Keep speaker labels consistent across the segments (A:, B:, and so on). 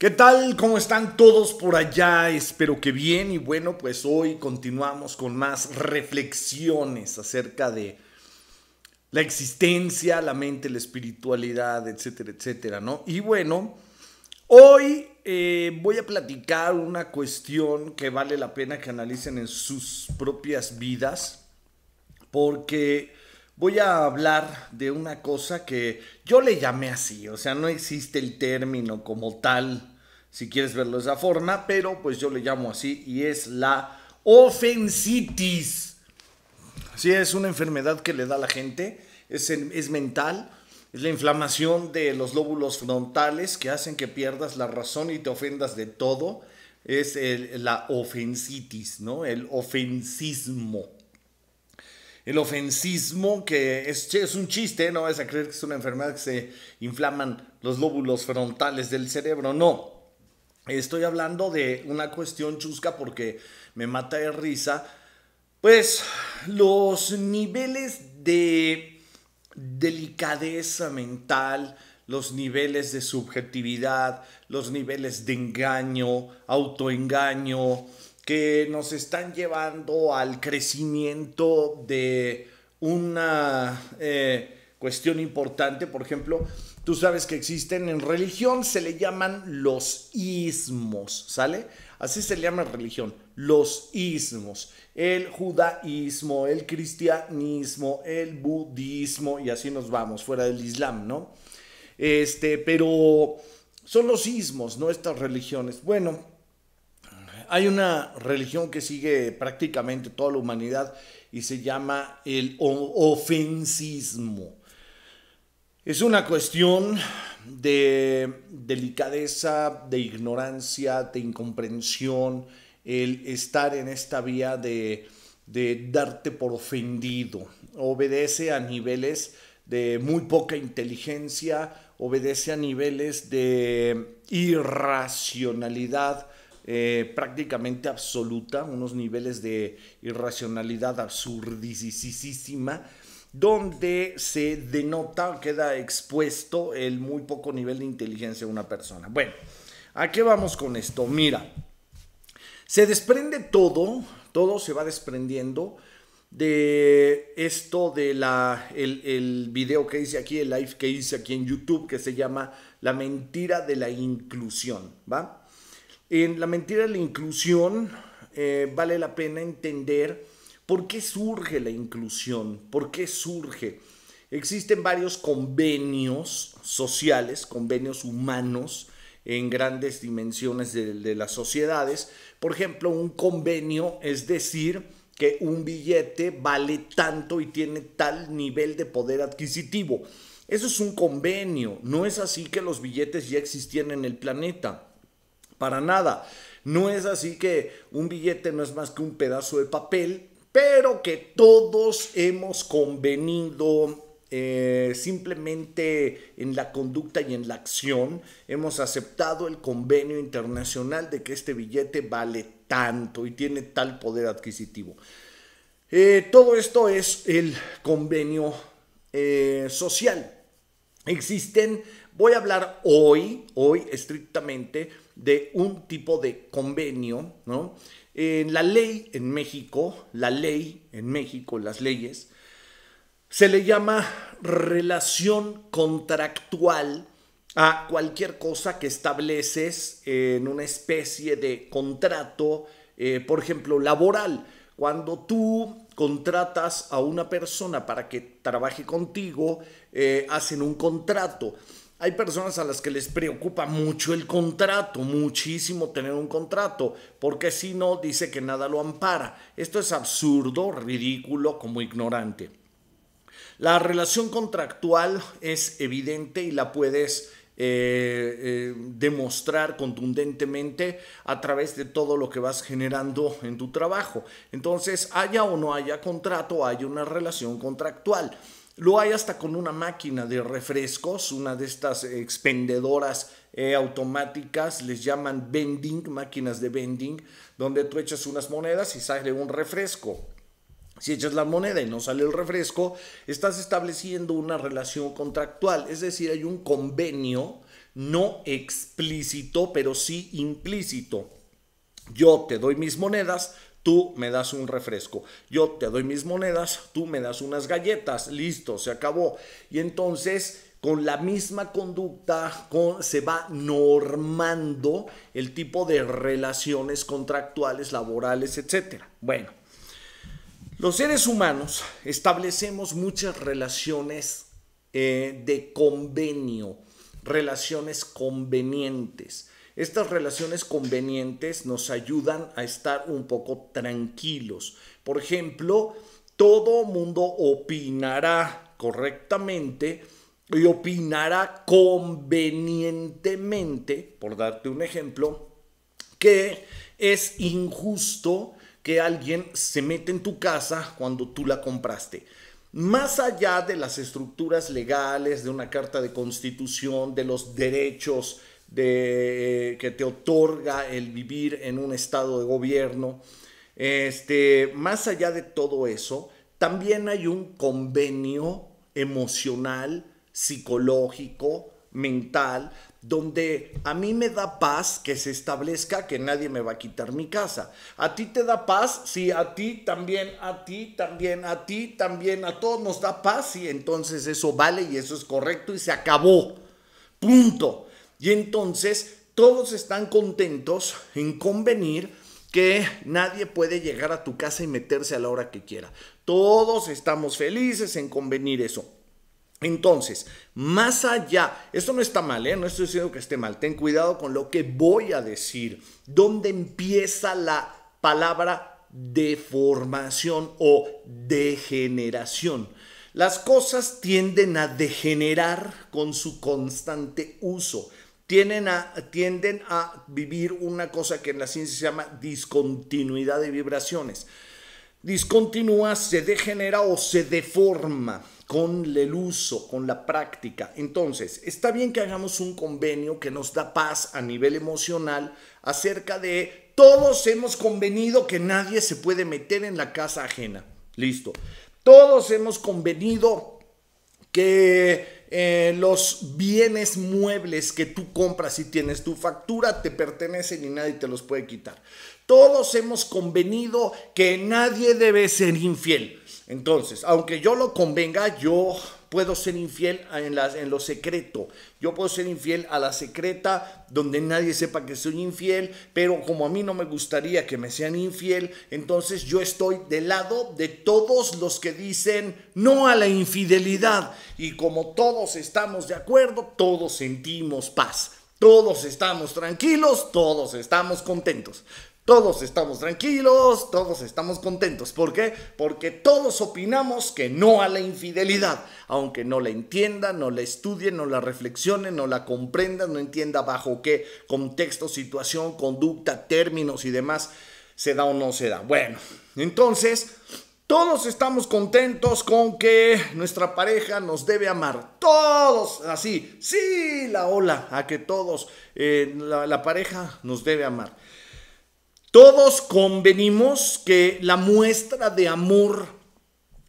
A: ¿Qué tal? ¿Cómo están todos por allá? Espero que bien y bueno, pues hoy continuamos con más reflexiones acerca de la existencia, la mente, la espiritualidad, etcétera, etcétera, ¿no? Y bueno, hoy eh, voy a platicar una cuestión que vale la pena que analicen en sus propias vidas, porque voy a hablar de una cosa que yo le llamé así, o sea, no existe el término como tal si quieres verlo de esa forma, pero pues yo le llamo así y es la ofensitis. Sí, es una enfermedad que le da a la gente, es, mental, es la inflamación de los lóbulos frontales que hacen que pierdas la razón y te ofendas de todo. Es la ofensitis, ¿no? El ofensismo. El ofensismo que es, es un chiste, no vas a creer que es una enfermedad que se inflaman los lóbulos frontales del cerebro, no Estoy hablando de una cuestión chusca porque me mata de risa. Pues los niveles de delicadeza mental, los niveles de subjetividad, los niveles de engaño, autoengaño, que nos están llevando al crecimiento de una eh, cuestión importante. Por ejemplo, Tú sabes que existen, en religión se le llaman los ismos, ¿sale? Así se le llama religión, los ismos, el judaísmo, el cristianismo, el budismo y así nos vamos, fuera del islam, ¿no? Este, pero son los ismos, ¿no? Estas religiones. Bueno, hay una religión que sigue prácticamente toda la humanidad y se llama el ofensismo. Es una cuestión de delicadeza, de ignorancia, de incomprensión, el estar en esta vía de, darte por ofendido. Obedece a niveles de muy poca inteligencia, obedece a niveles de irracionalidad eh, prácticamente absoluta, unos niveles de irracionalidad absurdísima donde se denota, queda expuesto el muy poco nivel de inteligencia de una persona. Bueno, ¿a qué vamos con esto? Mira, se desprende todo, todo se va desprendiendo de esto de la el, video que hice aquí, el live que hice aquí en YouTube que se llama La mentira de la inclusión, ¿va? En la mentira de la inclusión eh, vale la pena entender ¿Por qué surge la inclusión? ¿Por qué surge? Existen varios convenios sociales, convenios humanos en grandes dimensiones de, las sociedades. Por ejemplo, un convenio es decir que un billete vale tanto y tiene tal nivel de poder adquisitivo. Eso es un convenio, no es así que los billetes ya existían en el planeta, para nada. No es así que un billete no es más que un pedazo de papel pero que todos hemos convenido eh, simplemente en la conducta y en la acción. Hemos aceptado el convenio internacional de que este billete vale tanto y tiene tal poder adquisitivo. Eh, todo esto es el convenio eh, social. Existen, voy a hablar hoy, hoy estrictamente, de un tipo de convenio, ¿no? En la ley en México, la ley en México, las leyes, se le llama relación contractual a cualquier cosa que estableces en una especie de contrato, eh, por ejemplo, laboral. Cuando tú contratas a una persona para que trabaje contigo, eh, hacen un contrato. Hay personas a las que les preocupa mucho el contrato, muchísimo tener un contrato, porque si no, dice que nada lo ampara. Esto es absurdo, ridículo, como ignorante. La relación contractual es evidente y la puedes eh, eh, demostrar contundentemente a través de todo lo que vas generando en tu trabajo. Entonces, haya o no haya contrato, hay una relación contractual. Lo hay hasta con una máquina de refrescos, una de estas expendedoras eh, automáticas, les llaman vending, máquinas de vending, donde tú echas unas monedas y sale un refresco. Si echas la moneda y no sale el refresco, estás estableciendo una relación contractual, es decir, hay un convenio no explícito, pero sí implícito. Yo te doy mis monedas, tú me das un refresco, yo te doy mis monedas, tú me das unas galletas, listo, se acabó. Y entonces con la misma conducta se va normando el tipo de relaciones contractuales, laborales, etc. Bueno, los seres humanos establecemos muchas relaciones eh, de convenio, relaciones convenientes. Estas relaciones convenientes nos ayudan a estar un poco tranquilos. Por ejemplo, todo mundo opinará correctamente y opinará convenientemente, por darte un ejemplo, que es injusto que alguien se meta en tu casa cuando tú la compraste. Más allá de las estructuras legales, de una carta de constitución, de los derechos de, eh, que te otorga el vivir en un estado de gobierno. Este, más allá de todo eso, también hay un convenio emocional, psicológico, mental, donde a mí me da paz que se establezca que nadie me va a quitar mi casa. A ti te da paz, sí, a ti también, a ti también, a ti también, a todos nos da paz, y entonces eso vale y eso es correcto y se acabó. Punto. Y entonces todos están contentos en convenir que nadie puede llegar a tu casa y meterse a la hora que quiera. Todos estamos felices en convenir eso. Entonces, más allá, esto no está mal, ¿eh? no estoy diciendo que esté mal, ten cuidado con lo que voy a decir. ¿Dónde empieza la palabra deformación o degeneración? Las cosas tienden a degenerar con su constante uso tienden a, a vivir una cosa que en la ciencia se llama discontinuidad de vibraciones. Discontinúa, se degenera o se deforma con el uso, con la práctica. Entonces, está bien que hagamos un convenio que nos da paz a nivel emocional acerca de todos hemos convenido que nadie se puede meter en la casa ajena. Listo. Todos hemos convenido que eh, los bienes muebles que tú compras y tienes tu factura te pertenecen y nadie te los puede quitar. Todos hemos convenido que nadie debe ser infiel. Entonces, aunque yo lo convenga, yo puedo ser infiel en, lo secreto. Yo puedo ser infiel a la secreta, donde nadie sepa que soy infiel, pero como a mí no me gustaría que me sean infiel, entonces yo estoy del lado de todos los que dicen no a la infidelidad. Y como todos estamos de acuerdo, todos sentimos paz. Todos estamos tranquilos, todos estamos contentos. Todos estamos tranquilos, todos estamos contentos. ¿Por qué? Porque todos opinamos que no a la infidelidad, aunque no la entienda, no la estudien, no la reflexionen, no la comprendan, no entienda bajo qué contexto, situación, conducta, términos y demás se da o no se da. Bueno, entonces todos estamos contentos con que nuestra pareja nos debe amar. Todos así. Sí, la ola a que todos, eh, la, pareja nos debe amar. Todos convenimos que la muestra de amor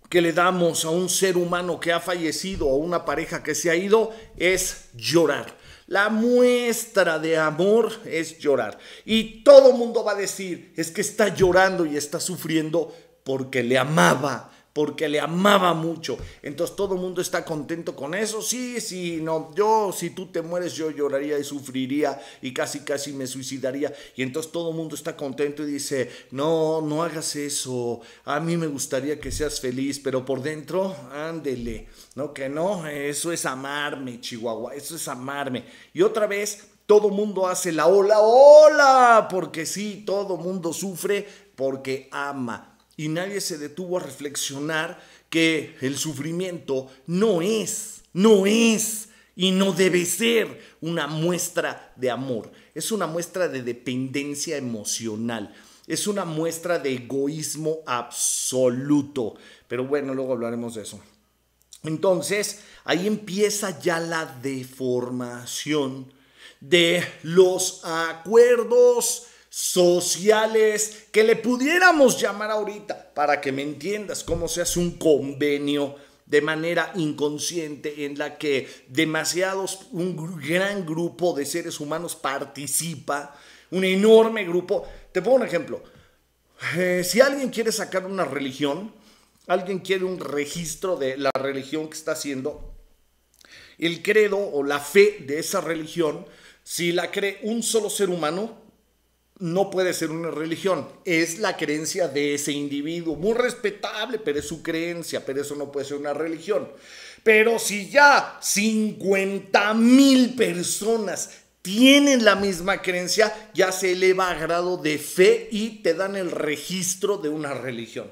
A: que le damos a un ser humano que ha fallecido o a una pareja que se ha ido es llorar. La muestra de amor es llorar. Y todo mundo va a decir, es que está llorando y está sufriendo porque le amaba porque le amaba mucho. Entonces todo el mundo está contento con eso. Sí, sí, no. Yo, si tú te mueres, yo lloraría y sufriría y casi, casi me suicidaría. Y entonces todo el mundo está contento y dice, no, no hagas eso. A mí me gustaría que seas feliz, pero por dentro, ándele. No, que no. Eso es amarme, Chihuahua. Eso es amarme. Y otra vez... Todo el mundo hace la ola, ¡Hola! porque sí, todo el mundo sufre porque ama y nadie se detuvo a reflexionar que el sufrimiento no es, no es y no debe ser una muestra de amor. Es una muestra de dependencia emocional. Es una muestra de egoísmo absoluto. Pero bueno, luego hablaremos de eso. Entonces, ahí empieza ya la deformación de los acuerdos sociales que le pudiéramos llamar ahorita para que me entiendas cómo se hace un convenio de manera inconsciente en la que demasiados, un gran grupo de seres humanos participa, un enorme grupo. Te pongo un ejemplo. Eh, si alguien quiere sacar una religión, alguien quiere un registro de la religión que está haciendo, el credo o la fe de esa religión, si la cree un solo ser humano, no puede ser una religión, es la creencia de ese individuo, muy respetable, pero es su creencia, pero eso no puede ser una religión. Pero si ya 50 mil personas tienen la misma creencia, ya se eleva a grado de fe y te dan el registro de una religión.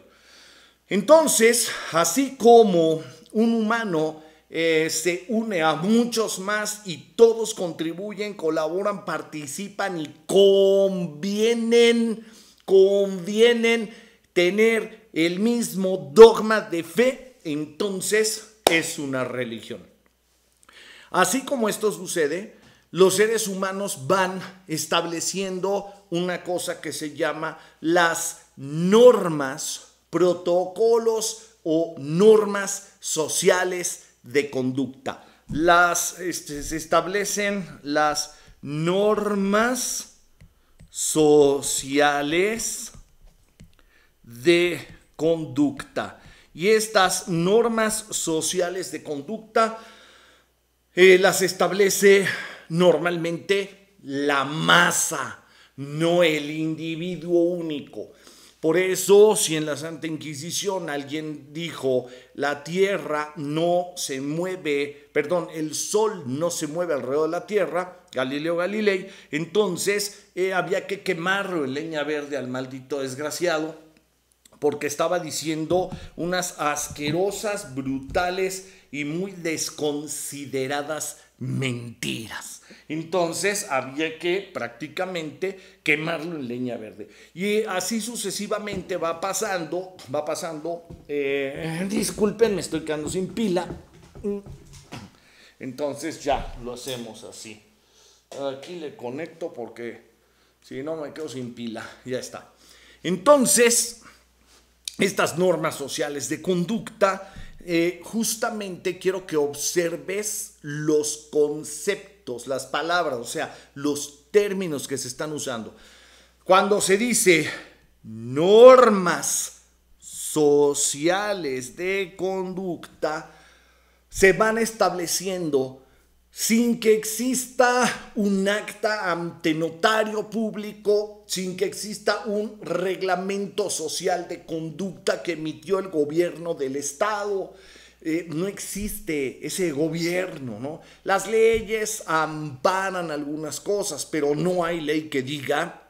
A: Entonces, así como un humano eh, se une a muchos más y todos contribuyen, colaboran, participan y convienen, convienen tener el mismo dogma de fe, entonces es una religión. Así como esto sucede, los seres humanos van estableciendo una cosa que se llama las normas, protocolos o normas sociales de conducta. Las, este, se establecen las normas sociales de conducta. Y estas normas sociales de conducta eh, las establece normalmente la masa, no el individuo único. Por eso, si en la Santa Inquisición alguien dijo, la tierra no se mueve, perdón, el sol no se mueve alrededor de la tierra, Galileo Galilei, entonces eh, había que quemarlo en leña verde al maldito desgraciado, porque estaba diciendo unas asquerosas, brutales y muy desconsideradas mentiras. Entonces había que prácticamente quemarlo en leña verde. Y así sucesivamente va pasando, va pasando. Eh, disculpen, me estoy quedando sin pila. Entonces ya lo hacemos así. Aquí le conecto porque si no me quedo sin pila. Ya está. Entonces, estas normas sociales de conducta eh, justamente quiero que observes los conceptos, las palabras, o sea, los términos que se están usando. Cuando se dice normas sociales de conducta, se van estableciendo sin que exista un acta ante notario público, sin que exista un reglamento social de conducta que emitió el gobierno del Estado. Eh, no existe ese gobierno, ¿no? Las leyes amparan algunas cosas, pero no hay ley que diga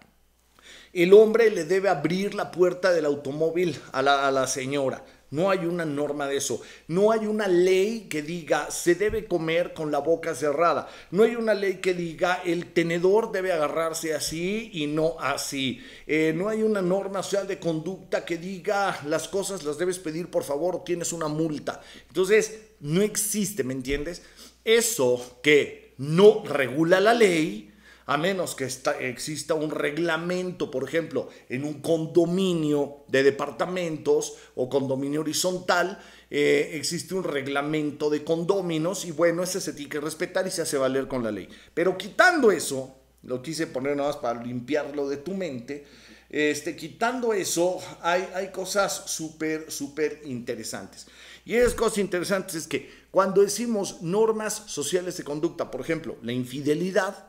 A: el hombre le debe abrir la puerta del automóvil a la señora no hay una norma de eso. No hay una ley que diga se debe comer con la boca cerrada. No hay una ley que diga el tenedor debe agarrarse así y no así. Eh, no hay una norma social de conducta que diga las cosas las debes pedir por favor, o tienes una multa. Entonces, no existe, ¿me entiendes? Eso que no regula la ley a menos que exista un reglamento, por ejemplo, en un condominio de departamentos o condominio horizontal, eh, existe un reglamento de condóminos y bueno, ese se tiene que respetar y se hace valer con la ley. Pero quitando eso, lo quise poner nada más para limpiarlo de tu mente, este, quitando eso, hay, hay cosas súper, súper interesantes. Y es cosas interesantes es que cuando decimos normas sociales de conducta, por ejemplo, la infidelidad,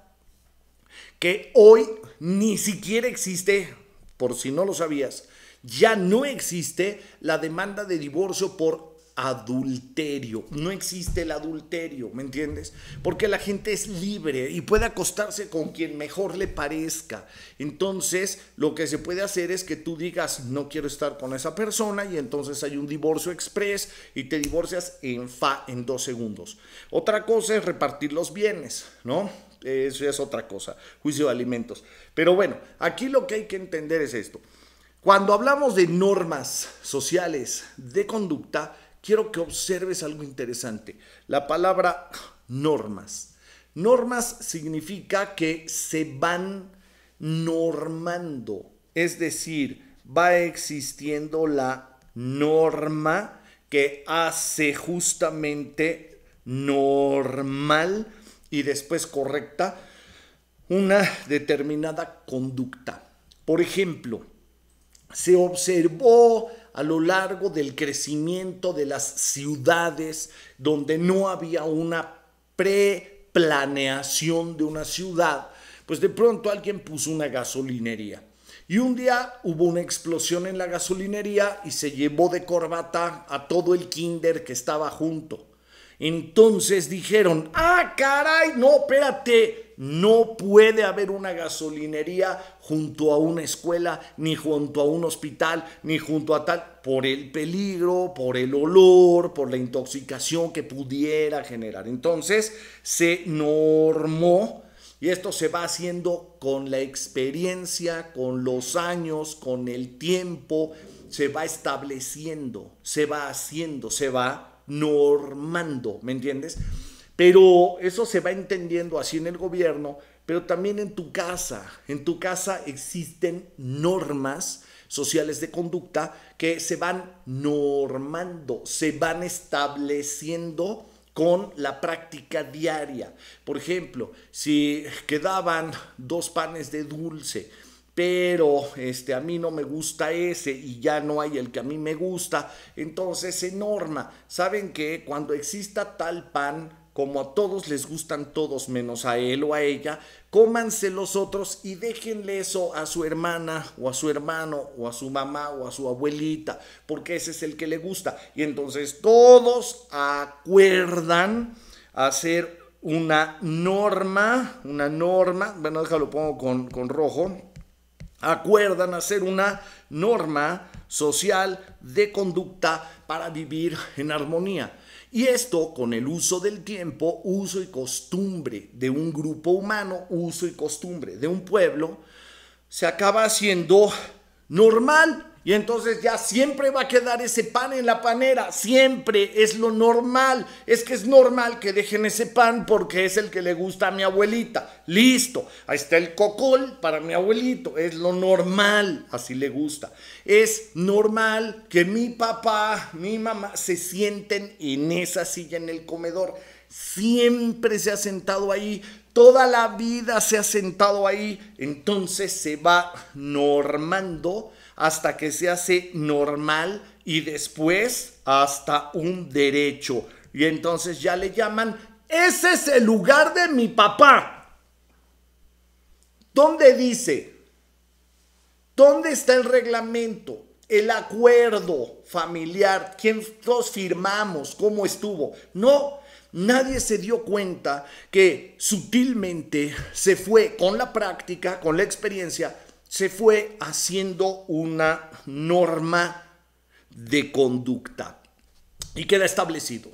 A: que hoy ni siquiera existe, por si no lo sabías, ya no existe la demanda de divorcio por adulterio. No existe el adulterio, ¿me entiendes? Porque la gente es libre y puede acostarse con quien mejor le parezca. Entonces, lo que se puede hacer es que tú digas, no quiero estar con esa persona y entonces hay un divorcio express y te divorcias en fa en dos segundos. Otra cosa es repartir los bienes, ¿no? Eh, eso es otra cosa, juicio de alimentos. Pero bueno, aquí lo que hay que entender es esto. Cuando hablamos de normas sociales de conducta, quiero que observes algo interesante. La palabra normas. Normas significa que se van normando, es decir, va existiendo la norma que hace justamente normal y después correcta una determinada conducta. Por ejemplo, se observó a lo largo del crecimiento de las ciudades donde no había una preplaneación de una ciudad, pues de pronto alguien puso una gasolinería. Y un día hubo una explosión en la gasolinería y se llevó de corbata a todo el kinder que estaba junto. Entonces dijeron, ah, caray, no, espérate, no puede haber una gasolinería junto a una escuela, ni junto a un hospital, ni junto a tal, por el peligro, por el olor, por la intoxicación que pudiera generar. Entonces se normó. Y esto se va haciendo con la experiencia, con los años, con el tiempo, se va estableciendo, se va haciendo, se va normando, ¿me entiendes? Pero eso se va entendiendo así en el gobierno, pero también en tu casa. En tu casa existen normas sociales de conducta que se van normando, se van estableciendo con la práctica diaria. Por ejemplo, si quedaban dos panes de dulce, pero este, a mí no me gusta ese y ya no hay el que a mí me gusta, entonces se norma. Saben que cuando exista tal pan, como a todos les gustan todos menos a él o a ella, cómanse los otros y déjenle eso a su hermana o a su hermano o a su mamá o a su abuelita, porque ese es el que le gusta. Y entonces todos acuerdan hacer una norma, una norma, bueno, déjalo pongo con, con rojo, acuerdan hacer una norma social de conducta para vivir en armonía. Y esto con el uso del tiempo, uso y costumbre de un grupo humano, uso y costumbre de un pueblo, se acaba haciendo normal y entonces ya siempre va a quedar ese pan en la panera, siempre es lo normal. Es que es normal que dejen ese pan porque es el que le gusta a mi abuelita. Listo, ahí está el cocol para mi abuelito, es lo normal, así le gusta. Es normal que mi papá, mi mamá se sienten en esa silla en el comedor. Siempre se ha sentado ahí, toda la vida se ha sentado ahí. Entonces se va normando hasta que se hace normal y después hasta un derecho. Y entonces ya le llaman, ese es el lugar de mi papá. ¿Dónde dice? ¿Dónde está el reglamento? El acuerdo familiar, quién todos firmamos, cómo estuvo. No, nadie se dio cuenta que sutilmente se fue con la práctica, con la experiencia, se fue haciendo una norma de conducta y queda establecido.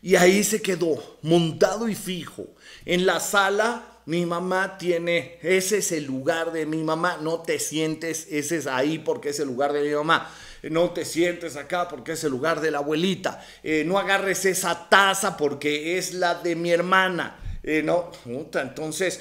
A: Y ahí se quedó, montado y fijo. En la sala, mi mamá tiene, ese es el lugar de mi mamá, no te sientes, ese es ahí porque es el lugar de mi mamá. No te sientes acá porque es el lugar de la abuelita. Eh, no agarres esa taza porque es la de mi hermana. Eh, no, entonces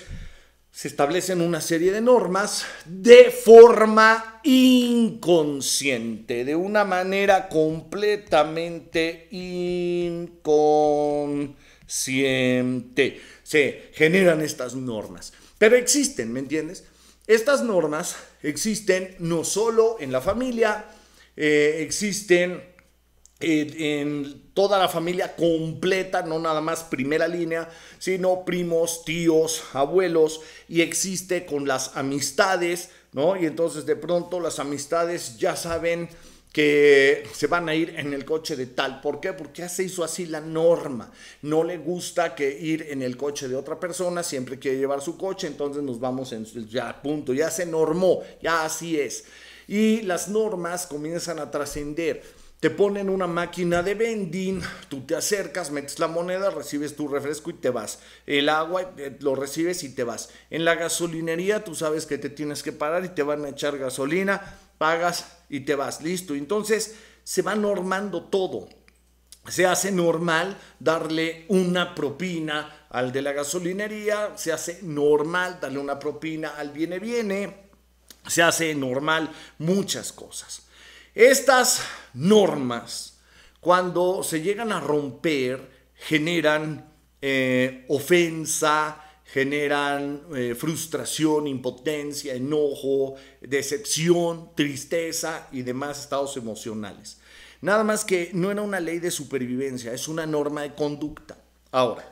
A: se establecen una serie de normas de forma inconsciente, de una manera completamente inconsciente. Se generan estas normas, pero existen, ¿me entiendes? Estas normas existen no solo en la familia, eh, existen eh, en toda la familia completa, no nada más primera línea, sino primos, tíos, abuelos, y existe con las amistades, ¿no? Y entonces de pronto las amistades ya saben que se van a ir en el coche de tal. ¿Por qué? Porque ya se hizo así la norma. No le gusta que ir en el coche de otra persona, siempre quiere llevar su coche, entonces nos vamos en ya punto, ya se normó, ya así es. Y las normas comienzan a trascender te ponen una máquina de vending, tú te acercas, metes la moneda, recibes tu refresco y te vas. El agua eh, lo recibes y te vas. En la gasolinería tú sabes que te tienes que parar y te van a echar gasolina, pagas y te vas. Listo. Entonces se va normando todo. Se hace normal darle una propina al de la gasolinería, se hace normal darle una propina al viene viene, se hace normal muchas cosas. Estas normas, cuando se llegan a romper, generan eh, ofensa, generan eh, frustración, impotencia, enojo, decepción, tristeza y demás estados emocionales. Nada más que no era una ley de supervivencia, es una norma de conducta. Ahora,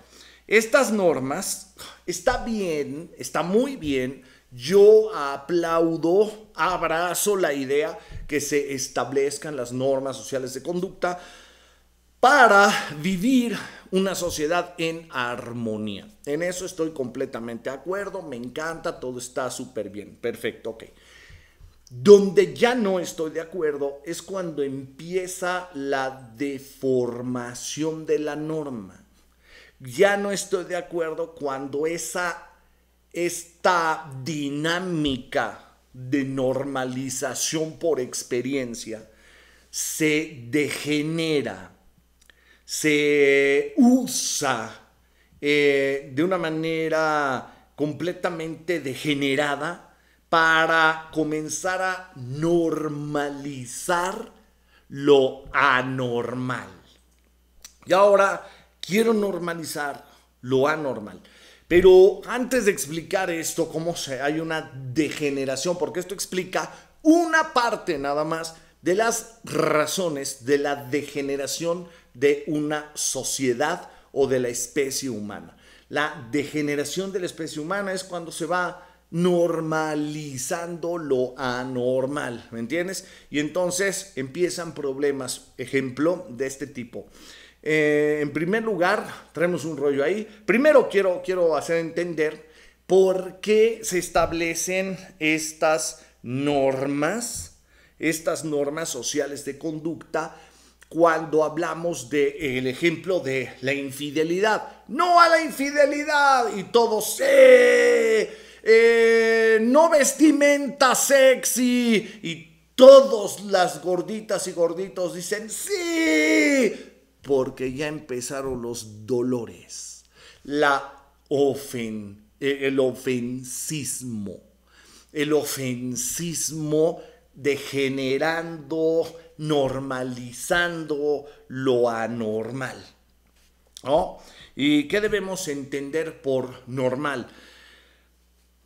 A: estas normas, está bien, está muy bien, yo aplaudo, abrazo la idea que se establezcan las normas sociales de conducta para vivir una sociedad en armonía. En eso estoy completamente de acuerdo, me encanta, todo está súper bien, perfecto, ok. Donde ya no estoy de acuerdo es cuando empieza la deformación de la norma. Ya no estoy de acuerdo cuando esa, esta dinámica de normalización por experiencia se degenera, se usa eh, de una manera completamente degenerada para comenzar a normalizar lo anormal. Y ahora quiero normalizar lo anormal. Pero antes de explicar esto, cómo se, hay una degeneración, porque esto explica una parte nada más de las razones de la degeneración de una sociedad o de la especie humana. La degeneración de la especie humana es cuando se va normalizando lo anormal, ¿me entiendes? Y entonces empiezan problemas, ejemplo, de este tipo. Eh, en primer lugar, traemos un rollo ahí. Primero quiero, quiero hacer entender por qué se establecen estas normas, estas normas sociales de conducta cuando hablamos del ejemplo de la infidelidad. No a la infidelidad y todos, eh, no vestimenta sexy y todas las gorditas y gorditos dicen, sí, porque ya empezaron los dolores, la e, el ofensismo, el ofensismo degenerando, normalizando lo anormal. ¿Y qué debemos entender por normal?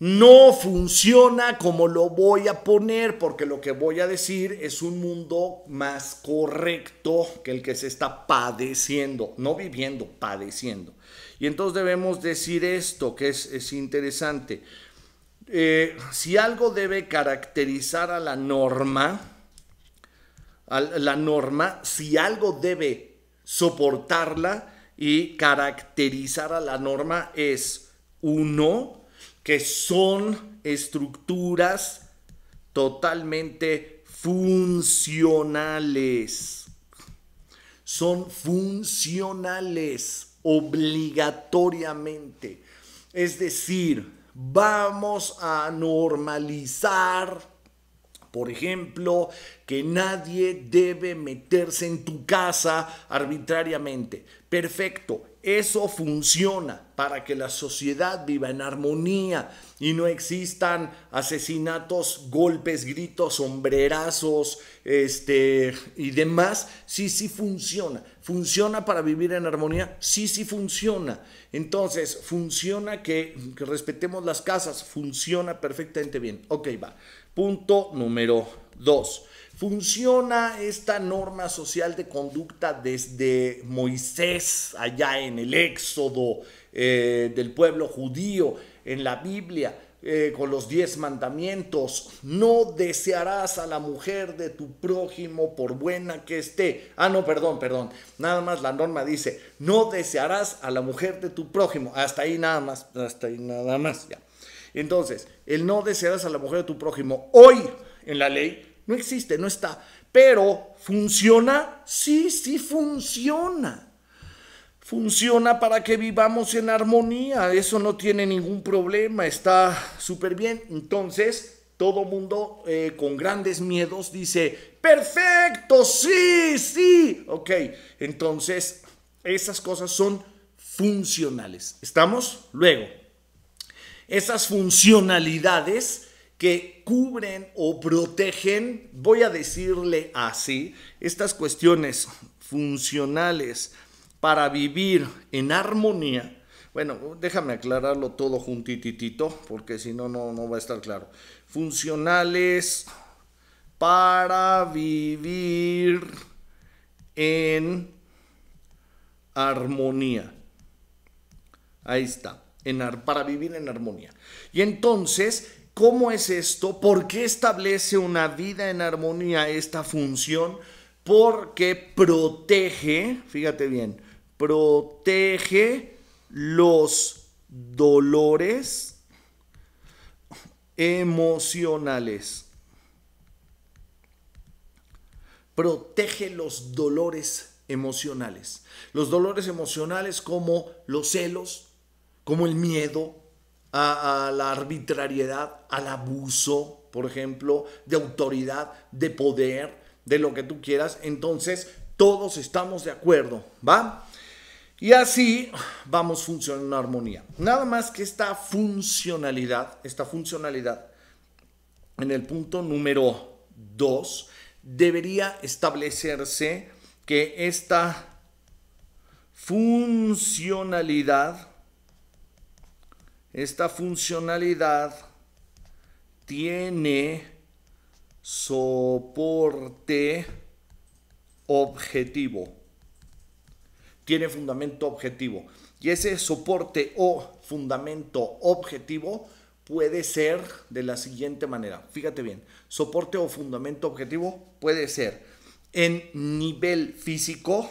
A: no funciona como lo voy a poner porque lo que voy a decir es un mundo más correcto que el que se está padeciendo, no viviendo, padeciendo. Y entonces debemos decir esto que es, interesante. Eh, si algo debe caracterizar a la norma, a la norma, si algo debe soportarla y caracterizar a la norma es uno, que son estructuras totalmente funcionales. Son funcionales obligatoriamente. Es decir, vamos a normalizar, por ejemplo, que nadie debe meterse en tu casa arbitrariamente. Perfecto, eso funciona para que la sociedad viva en armonía y no existan asesinatos, golpes, gritos, sombrerazos este, y demás. Sí, sí funciona. ¿Funciona para vivir en armonía? Sí, sí funciona. Entonces, funciona que, que respetemos las casas. Funciona perfectamente bien. Ok, va. Punto número dos. Funciona esta norma social de conducta desde Moisés, allá en el Éxodo eh, del pueblo judío en la Biblia, eh, con los diez mandamientos, no desearás a la mujer de tu prójimo por buena que esté. Ah, no, perdón, perdón. Nada más la norma dice, no desearás a la mujer de tu prójimo. Hasta ahí nada más, hasta ahí nada más. Entonces, el no desearás a la mujer de tu prójimo hoy en la ley no existe, no está. Pero, ¿funciona? Sí, sí funciona funciona para que vivamos en armonía. Eso no tiene ningún problema, está súper bien. Entonces, todo mundo eh, con grandes miedos dice, perfecto, sí, sí. Ok, entonces, esas cosas son funcionales. ¿Estamos? Luego, esas funcionalidades que cubren o protegen, voy a decirle así, estas cuestiones funcionales para vivir en armonía. Bueno, déjame aclararlo todo juntititito, porque si no, no, va a estar claro. Funcionales para vivir en armonía. Ahí está, para vivir en armonía. Y entonces, ¿cómo es esto? ¿Por qué establece una vida en armonía esta función? Porque protege, fíjate bien, protege los dolores emocionales. Protege los dolores emocionales. Los dolores emocionales como los celos, como el miedo a, la arbitrariedad, al abuso, por ejemplo, de autoridad, de poder, de lo que tú quieras. Entonces, todos estamos de acuerdo, ¿va? Y así vamos funcionando en armonía. Nada más que esta funcionalidad, esta funcionalidad en el punto número 2 debería establecerse que esta funcionalidad esta funcionalidad tiene soporte objetivo tiene fundamento objetivo. Y ese soporte o fundamento objetivo puede ser de la siguiente manera. Fíjate bien, soporte o fundamento objetivo puede ser en nivel físico,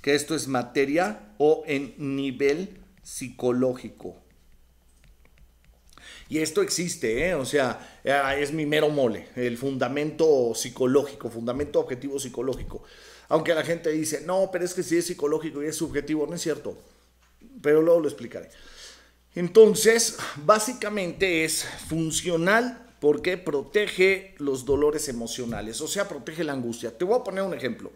A: que esto es materia, o en nivel psicológico. Y esto existe, ¿eh? o sea, ah, es mi mero mole, el fundamento psicológico, fundamento objetivo psicológico. Aunque la gente dice, no, pero es que si es psicológico y es subjetivo, no es cierto. Pero luego lo explicaré. Entonces, básicamente es funcional porque protege los dolores emocionales, o sea, protege la angustia. Te voy a poner un ejemplo.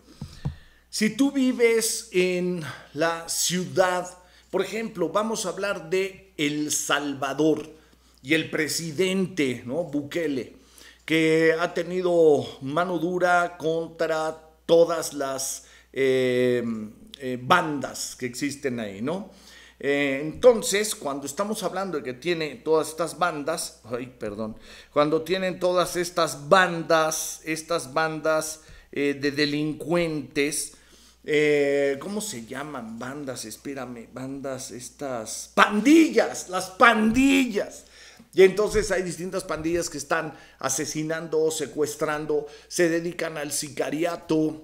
A: Si tú vives en la ciudad, por ejemplo, vamos a hablar de El Salvador y el presidente, ¿no? Bukele, que ha tenido mano dura contra todas las eh, eh, bandas que existen ahí, ¿no? Eh, entonces, cuando estamos hablando de que tiene todas estas bandas, ay, perdón, cuando tienen todas estas bandas, estas bandas de delincuentes, ¿cómo se llaman? Bandas, espérame, bandas, estas pandillas, las pandillas. Y entonces hay distintas pandillas que están asesinando, secuestrando, se dedican al sicariato,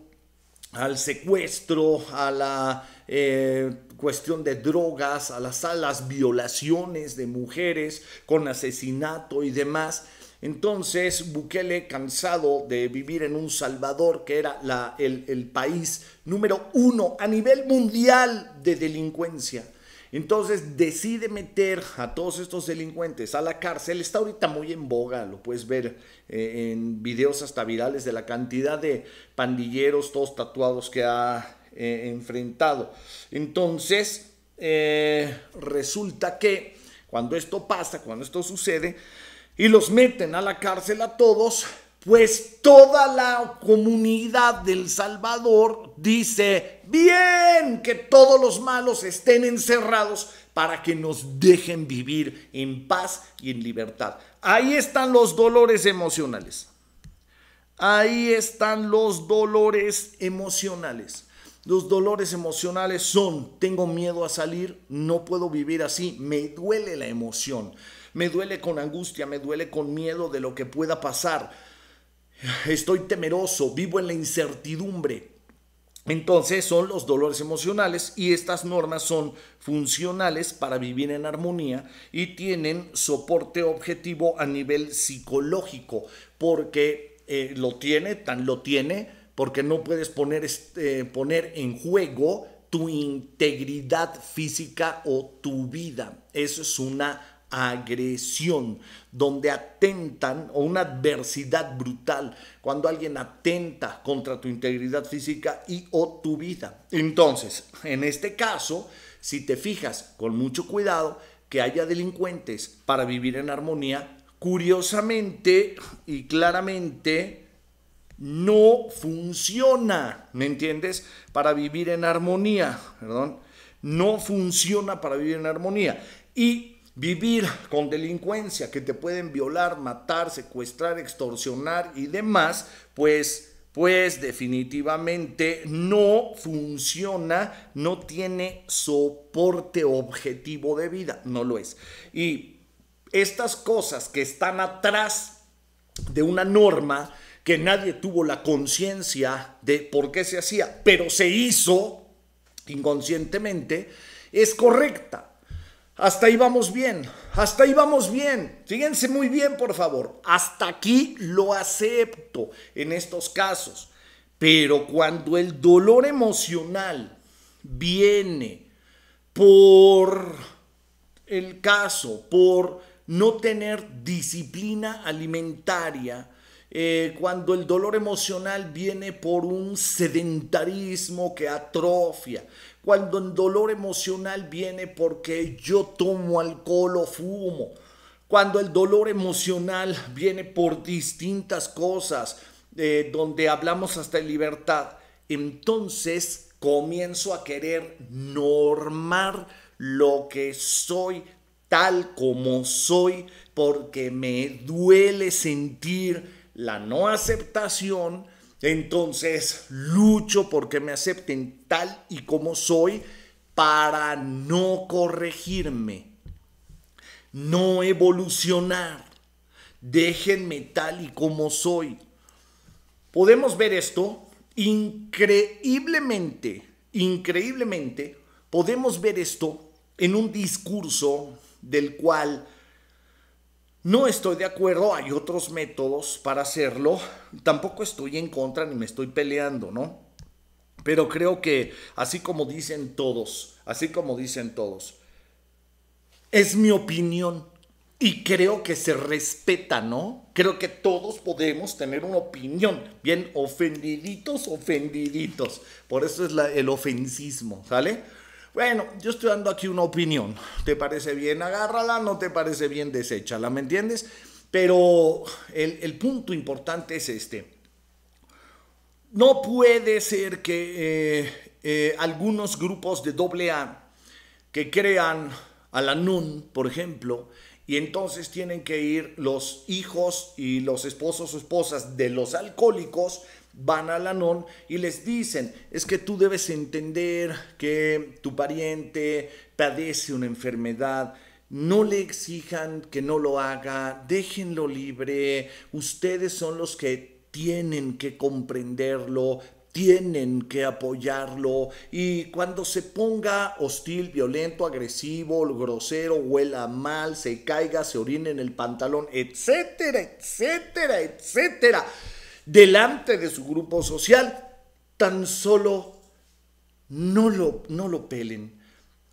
A: al secuestro, a la eh, cuestión de drogas, a las, a las violaciones de mujeres con asesinato y demás. Entonces Bukele, cansado de vivir en un Salvador, que era el, el país número uno a nivel mundial de delincuencia, entonces decide meter a todos estos delincuentes a la cárcel. Está ahorita muy en boga, lo puedes ver eh, en videos hasta virales de la cantidad de pandilleros todos tatuados que ha eh, enfrentado. Entonces, eh, resulta que cuando esto pasa, cuando esto sucede, y los meten a la cárcel a todos, pues toda la comunidad del Salvador dice, bien que todos los malos estén encerrados para que nos dejen vivir en paz y en libertad. Ahí están los dolores emocionales. Ahí están los dolores emocionales. Los dolores emocionales son, tengo miedo a salir, no puedo vivir así, me duele la emoción, me duele con angustia, me duele con miedo de lo que pueda pasar estoy temeroso, vivo en la incertidumbre. Entonces son los dolores emocionales y estas normas son funcionales para vivir en armonía y tienen soporte objetivo a nivel psicológico, porque eh, lo tiene, tan lo tiene, porque no puedes poner, este, poner en juego tu integridad física o tu vida. Eso es una agresión, donde atentan o una adversidad brutal, cuando alguien atenta contra tu integridad física y o tu vida. Entonces, en este caso, si te fijas con mucho cuidado que haya delincuentes para vivir en armonía, curiosamente y claramente no funciona, ¿me entiendes? Para vivir en armonía, perdón, no funciona para vivir en armonía. Y Vivir con delincuencia que te pueden violar, matar, secuestrar, extorsionar y demás, pues pues definitivamente no funciona, no tiene soporte objetivo de vida, no lo es. Y estas cosas que están atrás de una norma que nadie tuvo la conciencia de por qué se hacía, pero se hizo inconscientemente, es correcta. Hasta ahí vamos bien, hasta ahí vamos bien. Fíjense muy bien, por favor. Hasta aquí lo acepto en estos casos. Pero cuando el dolor emocional viene por el caso, por no tener disciplina alimentaria, eh, cuando el dolor emocional viene por un sedentarismo que atrofia, cuando el dolor emocional viene porque yo tomo alcohol o fumo. Cuando el dolor emocional viene por distintas cosas, eh, donde hablamos hasta de libertad, entonces comienzo a querer normar lo que soy tal como soy porque me duele sentir la no aceptación entonces lucho porque me acepten tal y como soy para no corregirme, no evolucionar. Déjenme tal y como soy. Podemos ver esto increíblemente, increíblemente, podemos ver esto en un discurso del cual no estoy de acuerdo, hay otros métodos para hacerlo. Tampoco estoy en contra ni me estoy peleando, ¿no? Pero creo que así como dicen todos, así como dicen todos, es mi opinión y creo que se respeta, ¿no? Creo que todos podemos tener una opinión, bien ofendiditos, ofendiditos. Por eso es el ofensismo, ¿sale? Bueno, yo estoy dando aquí una opinión. ¿Te parece bien? Agárrala, no te parece bien, deséchala, ¿me entiendes? Pero el, punto importante es este. No puede ser que eh, eh, algunos grupos de doble A que crean a la NUN, por ejemplo, y entonces tienen que ir los hijos y los esposos o esposas de los alcohólicos van al non y les dicen, es que tú debes entender que tu pariente padece una enfermedad, no le exijan que no lo haga, déjenlo libre, ustedes son los que tienen que comprenderlo, tienen que apoyarlo y cuando se ponga hostil, violento, agresivo, grosero, huela mal, se caiga, se orine en el pantalón, etcétera, etcétera, etcétera delante de su grupo social, tan solo no lo, no lo pelen,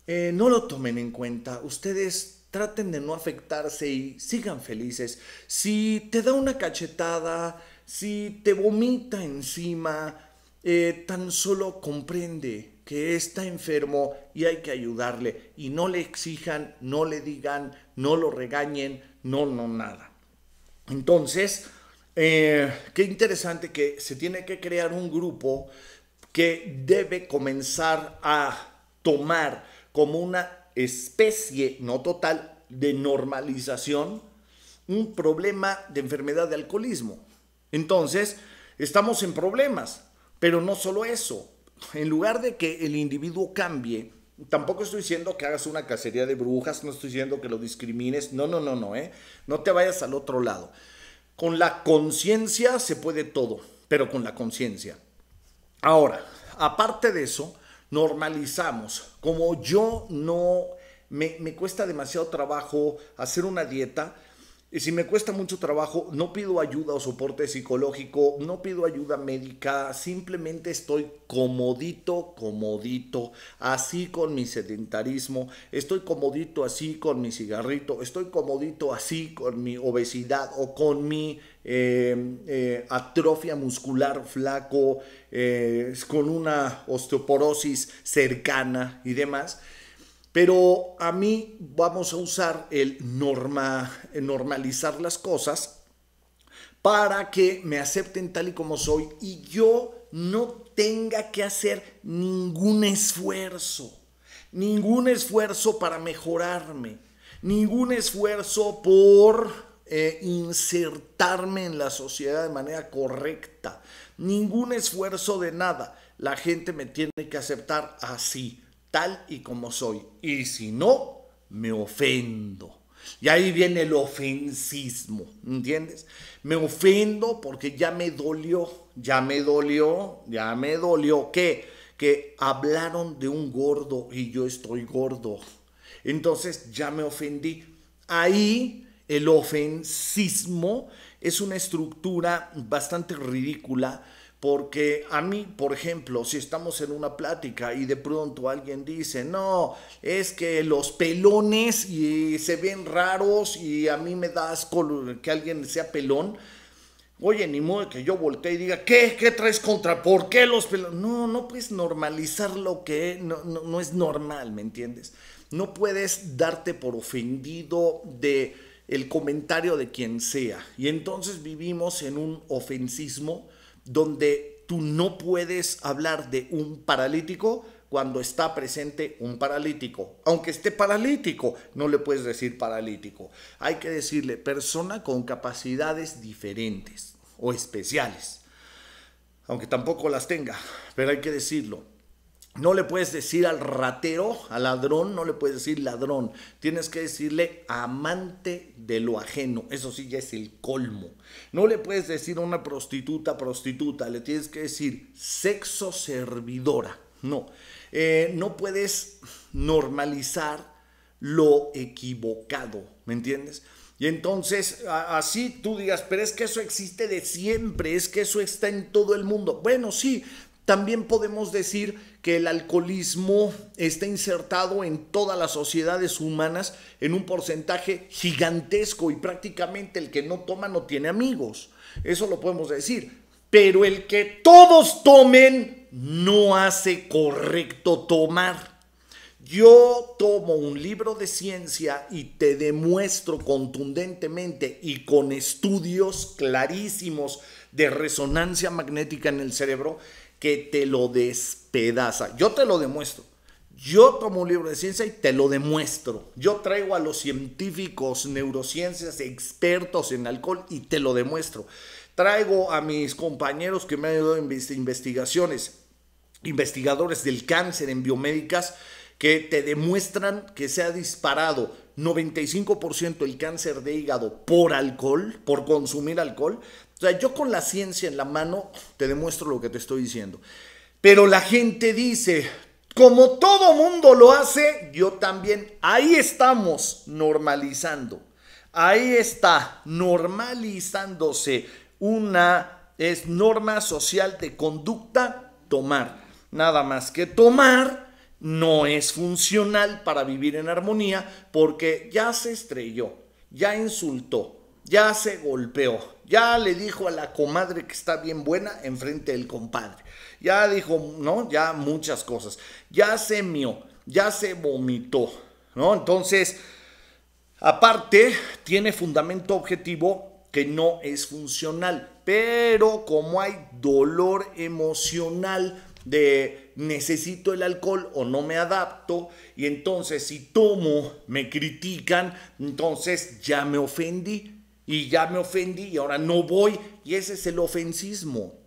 A: eh, no lo tomen en cuenta. Ustedes traten de no afectarse y sigan felices. Si te da una cachetada, si te vomita encima, eh, tan solo comprende que está enfermo y hay que ayudarle y no le exijan, no le digan, no lo regañen, no, no, nada. Entonces, eh, qué interesante que se tiene que crear un grupo que debe comenzar a tomar como una especie, no total, de normalización un problema de enfermedad de alcoholismo. Entonces, estamos en problemas, pero no solo eso. En lugar de que el individuo cambie, tampoco estoy diciendo que hagas una cacería de brujas, no estoy diciendo que lo discrimines, no, no, no, no, ¿eh? no te vayas al otro lado. Con la conciencia se puede todo, pero con la conciencia. Ahora, aparte de eso, normalizamos. Como yo no me, me, cuesta demasiado trabajo hacer una dieta, y si me cuesta mucho trabajo, no pido ayuda o soporte psicológico, no pido ayuda médica, simplemente estoy comodito, comodito, así con mi sedentarismo, estoy comodito así con mi cigarrito, estoy comodito así con mi obesidad o con mi em, eh, atrofia muscular flaco, eh, con una osteoporosis cercana y demás. Pero a mí vamos a usar el normalizar las cosas para que me acepten tal y como soy y yo no tenga que hacer ningún esfuerzo, ningún esfuerzo para mejorarme, ningún esfuerzo por eh, insertarme en la sociedad de manera correcta, ningún esfuerzo de nada. La gente me tiene que aceptar así tal y como soy. Y si no, me ofendo. Y ahí viene el ofensismo, ¿entiendes? Me ofendo porque ya me dolió, ya me dolió, ya me dolió. ¿Qué? Que hablaron de un gordo y yo estoy gordo. Entonces ya me ofendí. Ahí el ofensismo es una estructura bastante ridícula porque a mí, por ejemplo, si estamos en una plática y de pronto alguien dice, no, es que los pelones y se ven raros y a mí me da asco que alguien sea pelón. Oye, ni modo que yo voltee y diga, ¿qué? ¿Qué traes contra? ¿Por qué los pelones? No, no puedes normalizar lo que no, no, no es normal, ¿me entiendes? No puedes darte por ofendido de el comentario de quien sea. Y entonces vivimos en un ofensismo donde tú no puedes hablar de un paralítico cuando está presente un paralítico. Aunque esté paralítico, no le puedes decir paralítico. Hay que decirle persona con capacidades diferentes o especiales. Aunque tampoco las tenga, pero hay que decirlo no le puedes decir al ratero, al ladrón, no le puedes decir ladrón. Tienes que decirle amante de lo ajeno. Eso sí ya es el colmo. No le puedes decir a una prostituta, prostituta. Le tienes que decir sexo servidora. No. Eh, no puedes normalizar lo equivocado. ¿Me entiendes? Y entonces, así tú digas, pero es que eso existe de siempre, es que eso está en todo el mundo. Bueno, sí, también podemos decir que el alcoholismo está insertado en todas las sociedades humanas en un porcentaje gigantesco y prácticamente el que no toma no tiene amigos. Eso lo podemos decir. Pero el que todos tomen no hace correcto tomar. Yo tomo un libro de ciencia y te demuestro contundentemente y con estudios clarísimos de resonancia magnética en el cerebro que te lo despedaza. Yo te lo demuestro. Yo tomo un libro de ciencia y te lo demuestro. Yo traigo a los científicos, neurociencias, expertos en alcohol y te lo demuestro. Traigo a mis compañeros que me han ayudado en investigaciones, investigadores del cáncer en biomédicas, que te demuestran que se ha disparado 95% el cáncer de hígado por alcohol, por consumir alcohol, o sea, yo con la ciencia en la mano te demuestro lo que te estoy diciendo. Pero la gente dice, como todo mundo lo hace, yo también. Ahí estamos normalizando. Ahí está normalizándose una es norma social de conducta tomar. Nada más que tomar no es funcional para vivir en armonía porque ya se estrelló, ya insultó, ya se golpeó, ya le dijo a la comadre que está bien buena enfrente del compadre, ya dijo, ¿no? Ya muchas cosas, ya se mió, ya se vomitó, ¿no? Entonces, aparte, tiene fundamento objetivo que no es funcional, pero como hay dolor emocional de necesito el alcohol o no me adapto y entonces si tomo me critican, entonces ya me ofendí y ya me ofendí y ahora no voy. Y ese es el ofensismo.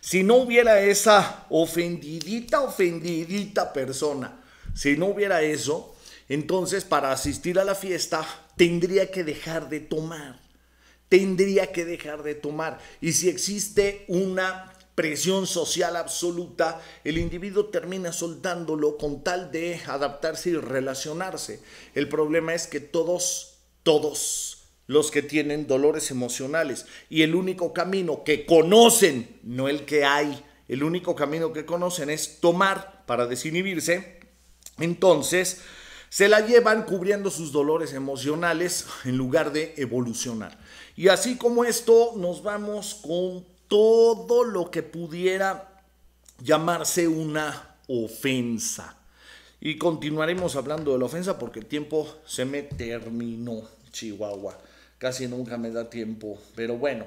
A: Si no hubiera esa ofendidita, ofendidita persona, si no hubiera eso, entonces para asistir a la fiesta tendría que dejar de tomar. Tendría que dejar de tomar. Y si existe una presión social absoluta, el individuo termina soltándolo con tal de adaptarse y relacionarse. El problema es que todos, todos los que tienen dolores emocionales. Y el único camino que conocen, no el que hay, el único camino que conocen es tomar para desinhibirse. Entonces, se la llevan cubriendo sus dolores emocionales en lugar de evolucionar. Y así como esto, nos vamos con todo lo que pudiera llamarse una ofensa. Y continuaremos hablando de la ofensa porque el tiempo se me terminó, Chihuahua casi nunca me da tiempo, pero bueno.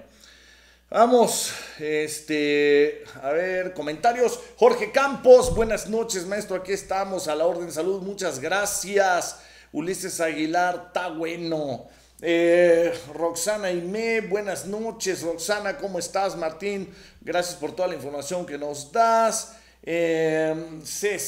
A: Vamos, este, a ver, comentarios. Jorge Campos, buenas noches, maestro. Aquí estamos a la orden salud. Muchas gracias. Ulises Aguilar, está bueno. Eh, Roxana me buenas noches. Roxana, ¿cómo estás, Martín? Gracias por toda la información que nos das. Eh, C.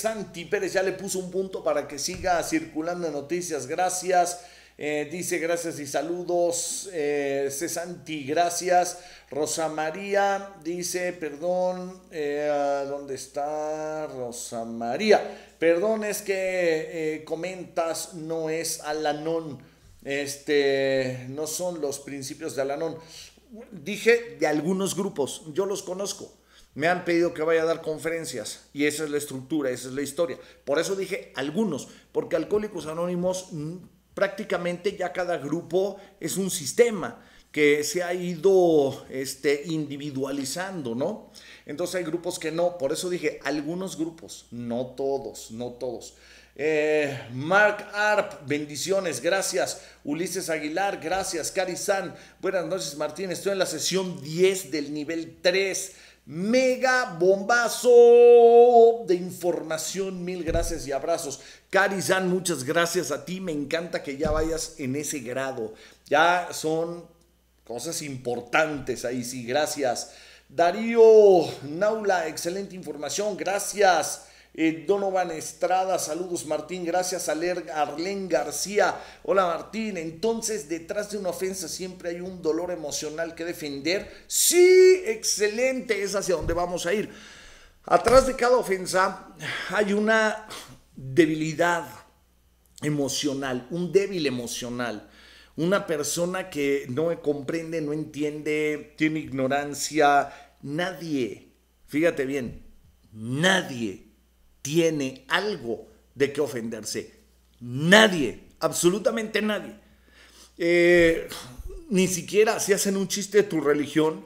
A: Pérez ya le puso un punto para que siga circulando noticias. Gracias. Eh, dice gracias y saludos. Eh, Cesanti, gracias. Rosa María dice, perdón, eh, ¿dónde está Rosa María? Perdón, es que eh, comentas, no es Alanón. Este, no son los principios de Alanón. Dije de algunos grupos, yo los conozco. Me han pedido que vaya a dar conferencias y esa es la estructura, esa es la historia. Por eso dije algunos, porque Alcohólicos Anónimos mm, prácticamente ya cada grupo es un sistema que se ha ido este, individualizando, ¿no? Entonces hay grupos que no, por eso dije, algunos grupos, no todos, no todos. Eh, Mark Arp, bendiciones, gracias. Ulises Aguilar, gracias. Cari San, buenas noches Martín, estoy en la sesión 10 del nivel 3 mega bombazo de información. Mil gracias y abrazos. Cari muchas gracias a ti. Me encanta que ya vayas en ese grado. Ya son cosas importantes ahí, sí, gracias. Darío Naula, excelente información, gracias. Eh, Donovan Estrada, saludos Martín, gracias a Arlen García. Hola Martín, entonces detrás de una ofensa siempre hay un dolor emocional que defender. Sí, excelente, es hacia donde vamos a ir. Atrás de cada ofensa hay una debilidad emocional, un débil emocional, una persona que no comprende, no entiende, tiene ignorancia. Nadie, fíjate bien, nadie tiene algo de qué ofenderse. Nadie, absolutamente nadie. Eh, ni siquiera si hacen un chiste de tu religión,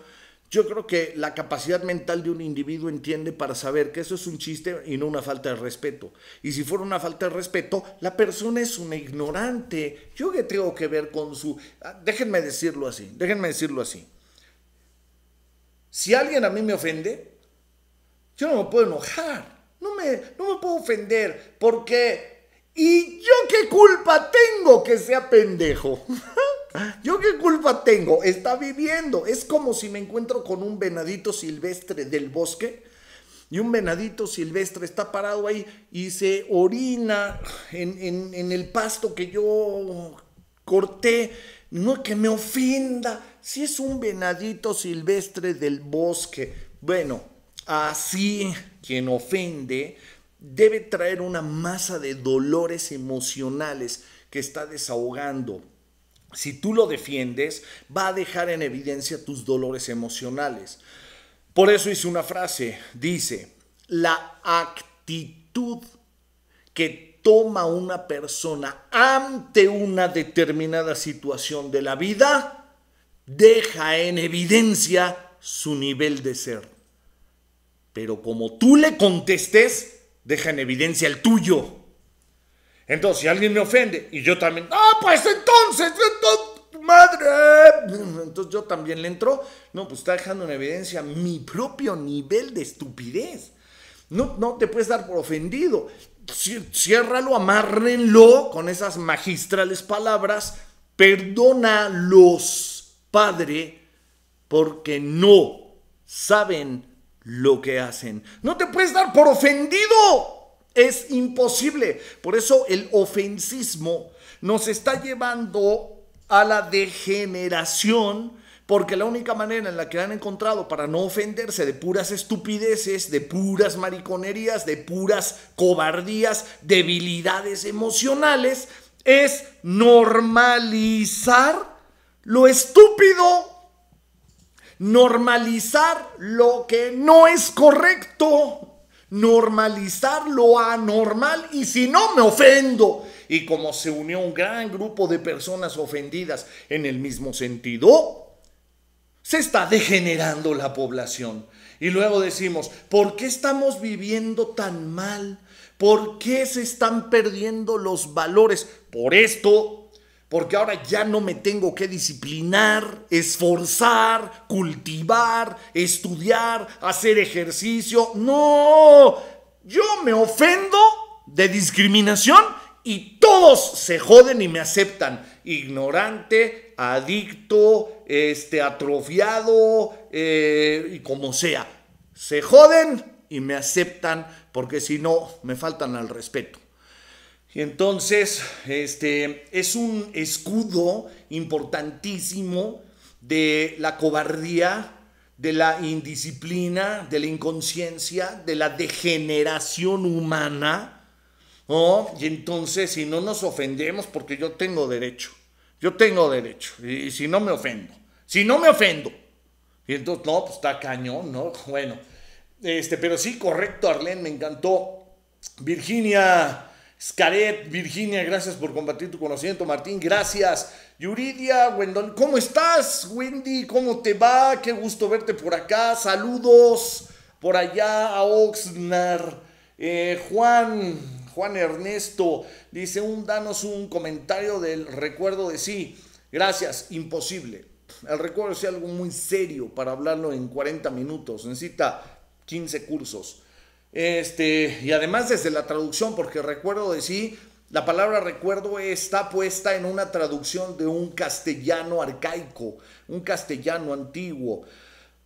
A: yo creo que la capacidad mental de un individuo entiende para saber que eso es un chiste y no una falta de respeto. Y si fuera una falta de respeto, la persona es una ignorante. Yo que tengo que ver con su... Ah, déjenme decirlo así, déjenme decirlo así. Si alguien a mí me ofende, yo no me puedo enojar. No me, puedo ofender porque... ¿Y yo qué culpa tengo que sea pendejo? ¿Yo qué culpa tengo? Está viviendo. Es como si me encuentro con un venadito silvestre del bosque y un venadito silvestre está parado ahí y se orina en, en el pasto que yo corté. No que me ofenda. Si es un venadito silvestre del bosque. Bueno, Así quien ofende debe traer una masa de dolores emocionales que está desahogando. Si tú lo defiendes, va a dejar en evidencia tus dolores emocionales. Por eso hice una frase, dice, la actitud que toma una persona ante una determinada situación de la vida deja en evidencia su nivel de ser. Pero como tú le contestes, deja en evidencia el tuyo. Entonces, si alguien me ofende y yo también, ah, pues entonces, entonces, madre, entonces yo también le entro, no, pues está dejando en evidencia mi propio nivel de estupidez. No, no te puedes dar por ofendido. Ciérralo, amárrenlo con esas magistrales palabras. Perdona los, Padre, porque no saben lo que hacen. No te puedes dar por ofendido. Es imposible. Por eso el ofensismo nos está llevando a la degeneración. Porque la única manera en la que han encontrado para no ofenderse de puras estupideces, de puras mariconerías, de puras cobardías, debilidades emocionales, es normalizar lo estúpido normalizar lo que no es correcto, normalizar lo anormal y si no me ofendo. Y como se unió un gran grupo de personas ofendidas en el mismo sentido, se está degenerando la población. Y luego decimos, ¿por qué estamos viviendo tan mal? ¿Por qué se están perdiendo los valores? Por esto porque ahora ya no me tengo que disciplinar, esforzar, cultivar, estudiar, hacer ejercicio. No, yo me ofendo de discriminación y todos se joden y me aceptan. Ignorante, adicto, este, atrofiado eh, y como sea. Se joden y me aceptan porque si no, me faltan al respeto. Y Entonces, este es un escudo importantísimo de la cobardía, de la indisciplina, de la inconsciencia, de la degeneración humana. ¿no? Y entonces, si no nos ofendemos, porque yo tengo derecho, yo tengo derecho, y, si no me ofendo, si no me ofendo, y entonces, no, pues está cañón, ¿no? Bueno, este, pero sí, correcto, Arlene, me encantó. Virginia. Scaret, Virginia, gracias por compartir tu conocimiento. Martín, gracias. Yuridia, Wendon, ¿cómo estás, Wendy? ¿Cómo te va? Qué gusto verte por acá. Saludos por allá a Oxnar. Eh, Juan, Juan Ernesto, dice, un, danos un comentario del recuerdo de sí. Gracias, imposible. El recuerdo es algo muy serio para hablarlo en 40 minutos. Necesita 15 cursos. Este, y además desde la traducción, porque recuerdo de sí, la palabra recuerdo está puesta en una traducción de un castellano arcaico, un castellano antiguo,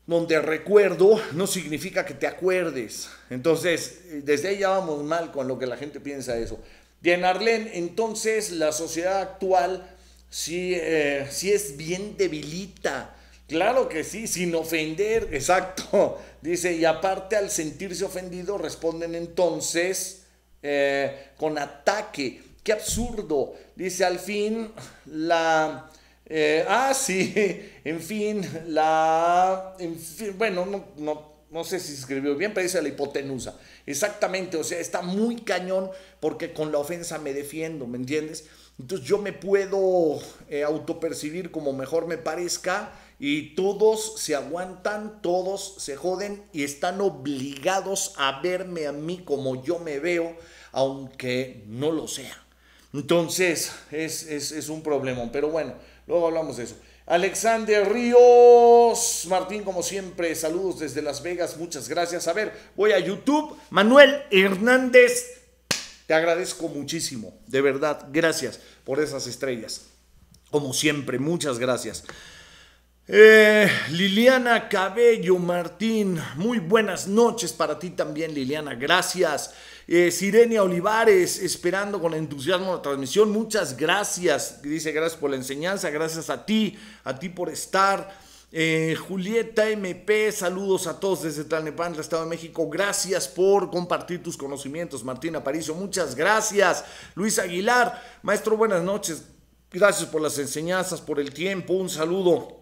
A: donde recuerdo no significa que te acuerdes. Entonces, desde ahí ya vamos mal con lo que la gente piensa de eso. Bien, Arlen, entonces la sociedad actual sí, eh, sí es bien debilita Claro que sí, sin ofender, exacto. Dice, y aparte al sentirse ofendido responden entonces eh, con ataque. Qué absurdo. Dice, al fin la... Eh, ah, sí, en fin, la... bueno, no, sé si escribió bien, pero dice la hipotenusa. Exactamente, o sea, está muy cañón porque con la ofensa me defiendo, ¿me entiendes? Entonces yo me puedo eh, autopercibir como mejor me parezca y todos se aguantan, todos se joden y están obligados a verme a mí como yo me veo, aunque no lo sea. Entonces, es, es, un problema, pero bueno, luego hablamos de eso. Alexander Ríos, Martín, como siempre, saludos desde Las Vegas, muchas gracias. A ver, voy a YouTube. Manuel Hernández, te agradezco muchísimo, de verdad, gracias por esas estrellas. Como siempre, muchas gracias. Eh, Liliana Cabello Martín, muy buenas noches para ti también, Liliana, gracias. Eh, Sirenia Olivares, esperando con entusiasmo la transmisión, muchas gracias. Dice gracias por la enseñanza, gracias a ti, a ti por estar. Eh, Julieta MP, saludos a todos desde Tlalnepantla, Estado de México. Gracias por compartir tus conocimientos, Martín Aparicio. Muchas gracias, Luis Aguilar. Maestro, buenas noches. Gracias por las enseñanzas, por el tiempo. Un saludo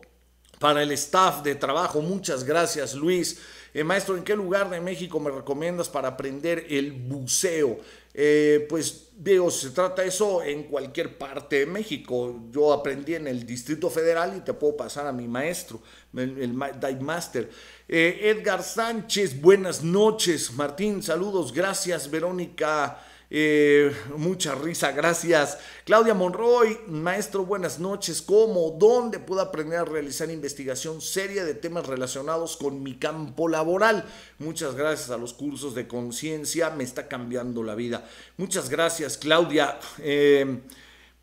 A: para el staff de trabajo. Muchas gracias, Luis. Eh, maestro, ¿en qué lugar de México me recomiendas para aprender el buceo? Eh, pues digo, se trata eso en cualquier parte de México. Yo aprendí en el Distrito Federal y te puedo pasar a mi maestro, el, Dive Master. Eh, Edgar Sánchez, buenas noches. Martín, saludos. Gracias, Verónica. Eh, mucha risa, gracias. Claudia Monroy, maestro, buenas noches. ¿Cómo? ¿Dónde puedo aprender a realizar investigación seria de temas relacionados con mi campo laboral? Muchas gracias a los cursos de conciencia, me está cambiando la vida. Muchas gracias, Claudia. Eh,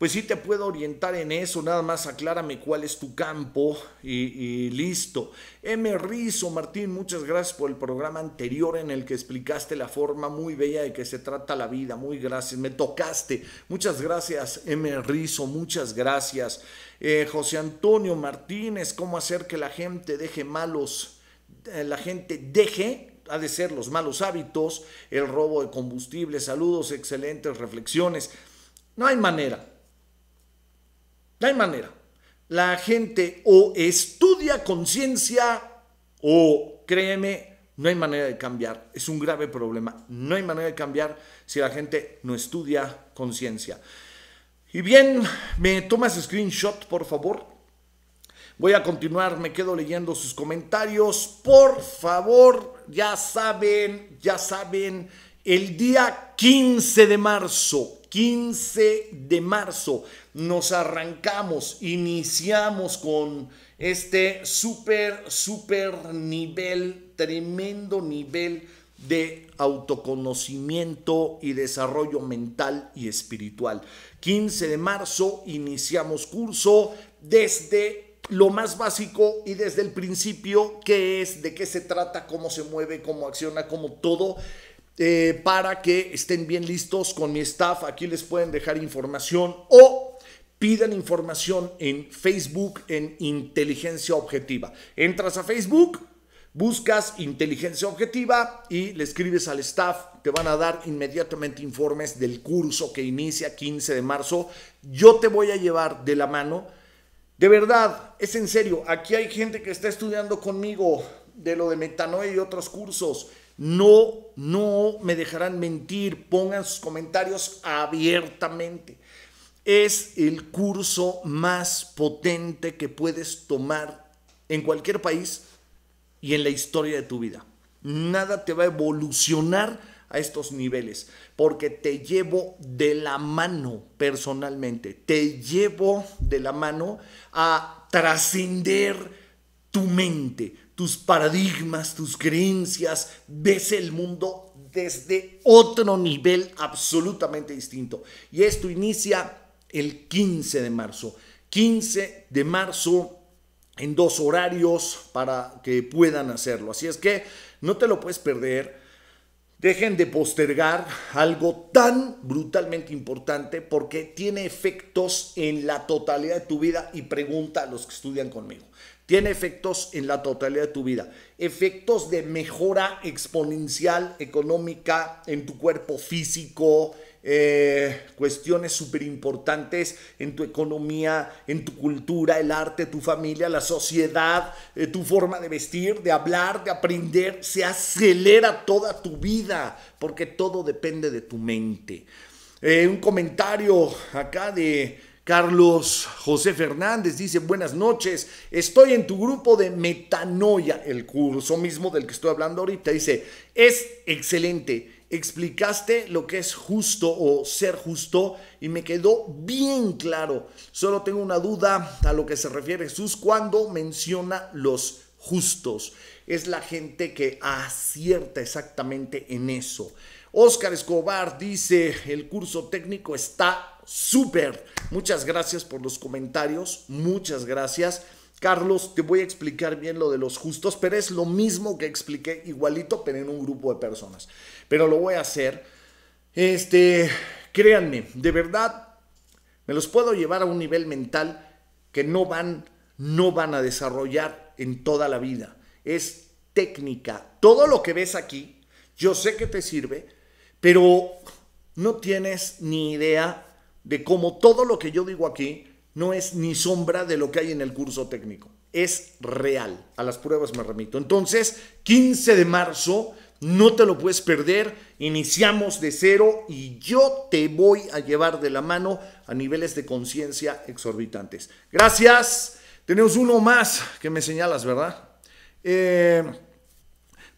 A: pues sí te puedo orientar en eso, nada más aclárame cuál es tu campo y, listo. M. Rizo, Martín, muchas gracias por el programa anterior en el que explicaste la forma muy bella de que se trata la vida, muy gracias, me tocaste, muchas gracias M. Rizo, muchas gracias. Eh, José Antonio Martínez, ¿cómo hacer que la gente deje malos, eh, la gente deje ha de ser los malos hábitos, el robo de combustible, saludos, excelentes reflexiones. No hay manera, no hay manera. La gente o estudia conciencia o créeme, no hay manera de cambiar. Es un grave problema. No hay manera de cambiar si la gente no estudia conciencia. Y bien, me tomas screenshot, por favor. Voy a continuar, me quedo leyendo sus comentarios. Por favor, ya saben, ya saben, el día 15 de marzo, 15 de marzo, nos arrancamos, iniciamos con este súper, súper nivel, tremendo nivel de autoconocimiento y desarrollo mental y espiritual. 15 de marzo iniciamos curso desde lo más básico y desde el principio, qué es, de qué se trata, cómo se mueve, cómo acciona, cómo todo eh, para que estén bien listos con mi staff. Aquí les pueden dejar información o pidan información en Facebook en inteligencia objetiva. Entras a Facebook, buscas inteligencia objetiva y le escribes al staff. Te van a dar inmediatamente informes del curso que inicia 15 de marzo. Yo te voy a llevar de la mano. De verdad, es en serio. Aquí hay gente que está estudiando conmigo de lo de metanoia y otros cursos. No, no me dejarán mentir, pongan sus comentarios abiertamente. Es el curso más potente que puedes tomar en cualquier país y en la historia de tu vida. Nada te va a evolucionar a estos niveles, porque te llevo de la mano personalmente, te llevo de la mano a trascender tu mente, tus paradigmas, tus creencias, ves el mundo desde otro nivel absolutamente distinto. Y esto inicia el 15 de marzo. 15 de marzo en dos horarios para que puedan hacerlo. Así es que no te lo puedes perder. Dejen de postergar algo tan brutalmente importante porque tiene efectos en la totalidad de tu vida y pregunta a los que estudian conmigo tiene efectos en la totalidad de tu vida, efectos de mejora exponencial económica en tu cuerpo físico, eh, cuestiones súper importantes en tu economía, en tu cultura, el arte, tu familia, la sociedad, eh, tu forma de vestir, de hablar, de aprender, se acelera toda tu vida, porque todo depende de tu mente. Eh, un comentario acá de Carlos José Fernández dice, buenas noches, estoy en tu grupo de metanoia, el curso mismo del que estoy hablando ahorita. Dice, es excelente, explicaste lo que es justo o ser justo y me quedó bien claro. Solo tengo una duda a lo que se refiere Jesús cuando menciona los justos. Es la gente que acierta exactamente en eso. Óscar Escobar dice, el curso técnico está súper. Muchas gracias por los comentarios, muchas gracias. Carlos, te voy a explicar bien lo de los justos, pero es lo mismo que expliqué igualito, pero en un grupo de personas. Pero lo voy a hacer. Este, créanme, de verdad, me los puedo llevar a un nivel mental que no van, no van a desarrollar en toda la vida. Es técnica. Todo lo que ves aquí, yo sé que te sirve, pero no tienes ni idea de cómo todo lo que yo digo aquí no es ni sombra de lo que hay en el curso técnico. Es real. A las pruebas me remito. Entonces, 15 de marzo, no te lo puedes perder. Iniciamos de cero y yo te voy a llevar de la mano a niveles de conciencia exorbitantes. Gracias. Tenemos uno más que me señalas, ¿verdad? Eh,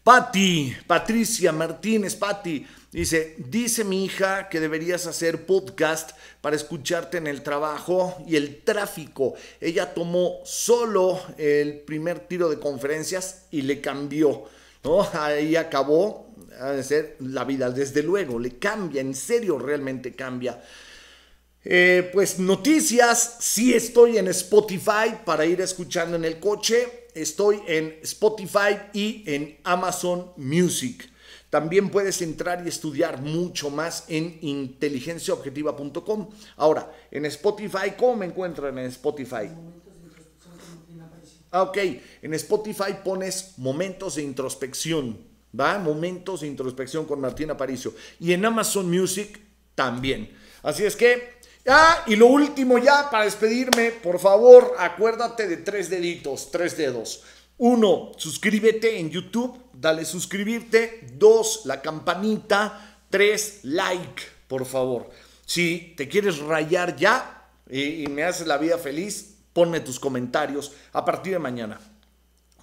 A: Pati, Patricia Martínez, Pati. Dice, dice mi hija que deberías hacer podcast para escucharte en el trabajo y el tráfico. Ella tomó solo el primer tiro de conferencias y le cambió. Ahí acabó de ser la vida, desde luego, le cambia, en serio realmente cambia. Eh, pues noticias, sí estoy en Spotify para ir escuchando en el coche, estoy en Spotify y en Amazon Music. También puedes entrar y estudiar mucho más en inteligenciaobjetiva.com. Ahora, en Spotify, ¿cómo me encuentran en Spotify? Ah, ok. En Spotify pones momentos de introspección, ¿va? Momentos de introspección con Martín Aparicio. Y en Amazon Music también. Así es que, ah, y lo último ya para despedirme, por favor, acuérdate de tres deditos, tres dedos. Uno, suscríbete en YouTube, dale suscribirte. Dos, la campanita. Tres, like, por favor. Si te quieres rayar ya y, me haces la vida feliz, ponme tus comentarios a partir de mañana.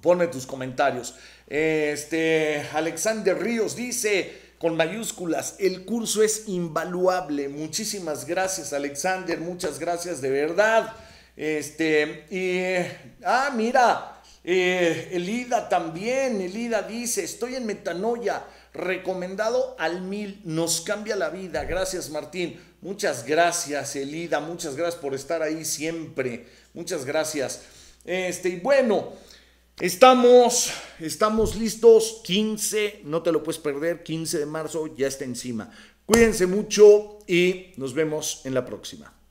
A: Ponme tus comentarios. Este, Alexander Ríos dice, con mayúsculas. El curso es invaluable. Muchísimas gracias, Alexander. Muchas gracias de verdad. Este, y, ah, mira, eh, Elida también, Elida dice, estoy en metanoia, recomendado al mil, nos cambia la vida. Gracias Martín, muchas gracias Elida, muchas gracias por estar ahí siempre, muchas gracias. Este, y bueno, estamos, estamos listos, 15, no te lo puedes perder, 15 de marzo ya está encima. Cuídense mucho y nos vemos en la próxima.